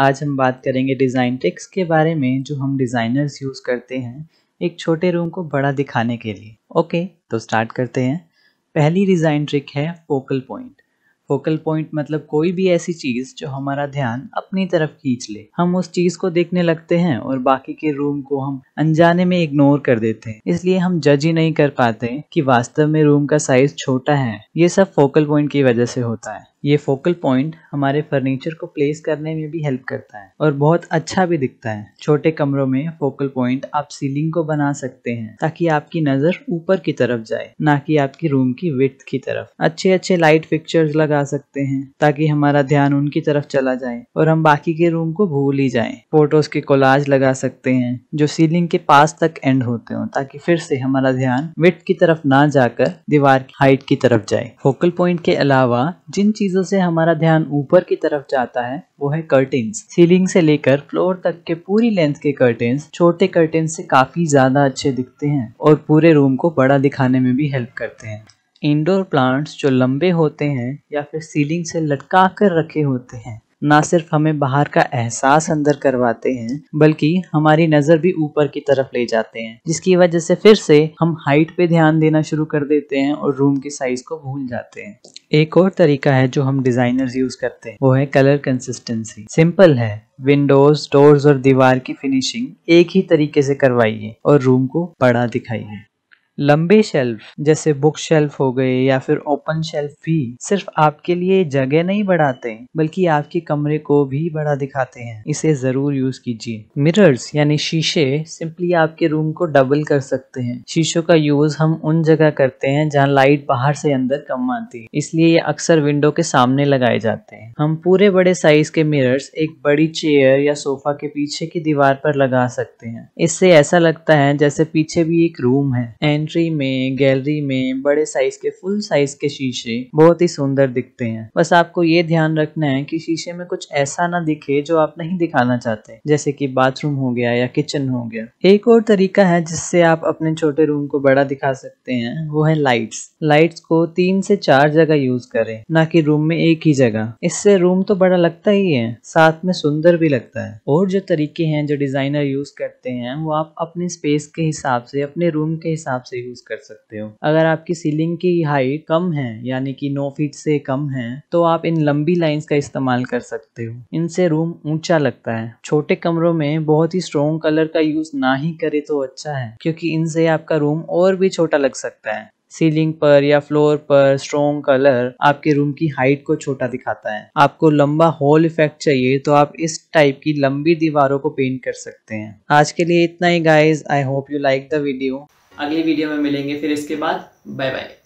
आज हम बात करेंगे डिज़ाइन ट्रिक्स के बारे में जो हम डिज़ाइनर्स यूज़ करते हैं एक छोटे रूम को बड़ा दिखाने के लिए ओके तो स्टार्ट करते हैं पहली डिज़ाइन ट्रिक है फोकल पॉइंट फोकल पॉइंट मतलब कोई भी ऐसी चीज़ जो हमारा ध्यान अपनी तरफ खींच ले हम उस चीज़ को देखने लगते हैं और बाकी के रूम को हम अनजाने में इग्नोर कर देते हैं इसलिए हम जज ही नहीं कर पाते कि वास्तव में रूम का साइज छोटा है ये सब फोकल पॉइंट की वजह से होता है ये फोकल पॉइंट हमारे फर्नीचर को प्लेस करने में भी हेल्प करता है और बहुत अच्छा भी दिखता है छोटे कमरों में फोकल पॉइंट आप सीलिंग को बना सकते हैं ताकि आपकी नज़र ऊपर की तरफ जाए ना कि आपकी रूम की विथ की तरफ अच्छे अच्छे लाइट पिक्चर्स लगा सकते हैं ताकि हमारा ध्यान उनकी तरफ चला जाए और हम बाकी के रूम को भूल ही जाए फोटोज के कोलाज लगा सकते हैं जो सीलिंग के पास तक एंड होते हो ताकि फिर से हमारा ध्यान विथ की तरफ ना जाकर दीवार की हाइट की तरफ जाए फोकल पॉइंट के अलावा जिन चीज चीज़ों से हमारा ध्यान ऊपर की तरफ जाता है वो है कर्टेन सीलिंग से लेकर फ्लोर तक के पूरी लेंथ के कर्टेन छोटे कर्टेन से काफ़ी ज़्यादा अच्छे दिखते हैं और पूरे रूम को बड़ा दिखाने में भी हेल्प करते हैं इंडोर प्लांट्स जो लंबे होते हैं या फिर सीलिंग से लटका कर रखे होते हैं ना सिर्फ हमें बाहर का एहसास अंदर करवाते हैं बल्कि हमारी नज़र भी ऊपर की तरफ ले जाते हैं जिसकी वजह से फिर से हम हाइट पे ध्यान देना शुरू कर देते हैं और रूम के साइज को भूल जाते हैं एक और तरीका है जो हम डिजाइनर यूज करते हैं वो है कलर कंसिस्टेंसी सिंपल है विंडोज डोर्स और दीवार की फिनिशिंग एक ही तरीके से करवाइए और रूम को बड़ा दिखाइए लंबे शेल्फ जैसे बुक शेल्फ हो गए या फिर ओपन शेल्फ भी सिर्फ आपके लिए जगह नहीं बढ़ाते बल्कि आपके कमरे को भी बड़ा दिखाते हैं इसे जरूर यूज कीजिए मिरर्स यानी शीशे सिंपली आपके रूम को डबल कर सकते हैं शीशों का यूज हम उन जगह करते हैं जहाँ लाइट बाहर से अंदर कम आती है इसलिए ये अक्सर विंडो के सामने लगाए जाते हैं हम पूरे बड़े साइज के मिरर्स एक बड़ी चेयर या सोफा के पीछे की दीवार पर लगा सकते हैं इससे ऐसा लगता है जैसे पीछे भी एक रूम है एंड एंट्री में गैलरी में बड़े साइज के फुल साइज के शीशे बहुत ही सुंदर दिखते हैं बस आपको ये ध्यान रखना है कि शीशे में कुछ ऐसा ना दिखे जो आप नहीं दिखाना चाहते जैसे कि बाथरूम हो गया या किचन हो गया एक और तरीका है जिससे आप अपने छोटे रूम को बड़ा दिखा सकते हैं वो है लाइट्स लाइट्स को तीन से चार जगह यूज करें ना कि रूम में एक ही जगह इससे रूम तो बड़ा लगता ही है साथ में सुंदर भी लगता है और जो तरीके हैं जो डिजाइनर यूज करते हैं वो आप अपने स्पेस के हिसाब से अपने रूम के हिसाब से से यूज कर सकते हो अगर आपकी सीलिंग की हाइट कम है यानी कि 9 फीट से कम है तो आप इन लंबी लाइंस का इस्तेमाल कर सकते हो इनसे रूम ऊंचा लगता है छोटे कमरों में बहुत ही स्ट्रॉन्ग कलर का यूज ना ही करे तो अच्छा है क्योंकि इनसे आपका रूम और भी छोटा लग सकता है सीलिंग पर या फ्लोर पर स्ट्रॉन्ग कलर आपके रूम की हाइट को छोटा दिखाता है आपको लंबा हॉल इफेक्ट चाहिए तो आप इस टाइप की लंबी दीवारों को पेंट कर सकते हैं आज के लिए इतना ही guys. I hope you like the video अगली वीडियो में मिलेंगे फिर इसके बाद बाय बाय